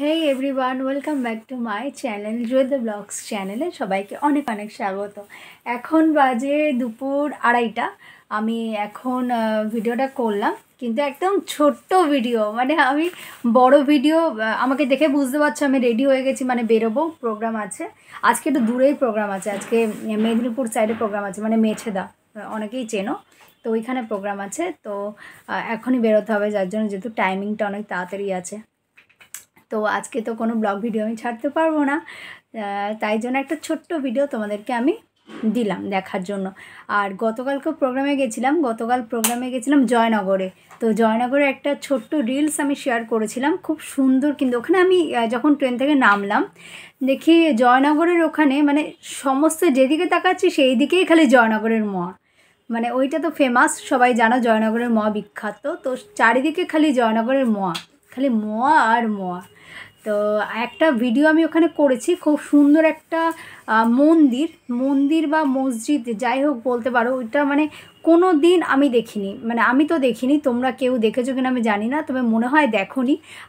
hey everyone welcome back to my channel জুয়ে the blogs চ্যানেলে সবাইকে অনেক অনেক স্বাগত এখন বাজে দুপুর আড়াইটা আমি এখন ভিডিওটা করলাম কিন্তু একদম ছোট্ট ভিডিও মানে আমি বড় ভিডিও আমাকে দেখে বুঝতে পারছো আমি রেডি হয়ে গেছি মানে বেরোবো প্রোগ্রাম আছে আজকে একটু দূরেই প্রোগ্রাম আছে আজকে মেদিনীপুর সাইডে প্রোগ্রাম আছে মানে মেছেদা অনেকেই চেনো তো ওইখানে প্রোগ্রাম আছে তো এখনই বেরোতে হবে যার জন্য যেহেতু টাইমিংটা অনেক তাড়াতাড়ি আছে তো আজকে তো কোনো ব্লগ ভিডিও আমি ছাড়তে পারবো না তাই জন্য একটা ছোট্ট ভিডিও তোমাদেরকে আমি দিলাম দেখার জন্য আর গতকালকেও প্রোগ্রামে গেছিলাম গতকাল প্রোগ্রামে গেছিলাম জয়নগরে তো জয়নগরে একটা ছোট্ট রিলস আমি শেয়ার করেছিলাম খুব সুন্দর কিন্তু ওখানে আমি যখন ট্রেন থেকে নামলাম দেখি জয়নগরের ওখানে মানে সমস্ত যেদিকে তাকাচ্ছি সেই দিকেই খালি জয়নগরের মোয়া মানে ওইটা তো ফেমাস সবাই জানো জয়নগরের মোয়া বিখ্যাত তো চারিদিকে খালি জয়নগরের মোয়া খালি মোয়া আর মোয়া তো একটা ভিডিও আমি ওখানে করেছি খুব সুন্দর একটা মন্দির মন্দির বা মসজিদ যাই হোক বলতে পারো ওইটা মানে কোনো দিন আমি দেখিনি মানে আমি তো দেখিনি তোমরা কেউ দেখেছো কিনা আমি জানি না তবে মনে হয় দেখো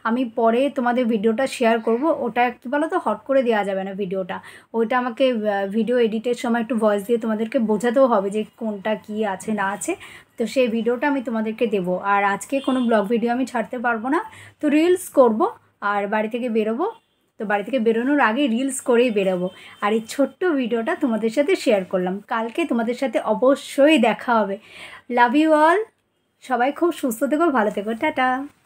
আমি পরে তোমাদের ভিডিওটা শেয়ার করব ওটা কী বলো তো হট করে দেওয়া যাবে না ভিডিওটা ওইটা আমাকে ভিডিও এডিটের সময় একটু ভয়েস দিয়ে তোমাদেরকে বোঝাতেও হবে যে কোনটা কি আছে না আছে তো সেই ভিডিওটা আমি তোমাদেরকে দেব আর আজকে কোনো ব্লগ ভিডিও আমি ছাড়তে পারবো না তো রিলস করবো আর বাড়ি থেকে বেরোবো তো বাড়ি থেকে বেরোনোর আগে রিলস করেই বেরোবো আর এই ছোট্ট ভিডিওটা তোমাদের সাথে শেয়ার করলাম কালকে তোমাদের সাথে অবশ্যই দেখা হবে লাভ ইউ অল সবাই খুব সুস্থ থেকো ভালো থেকো টাটা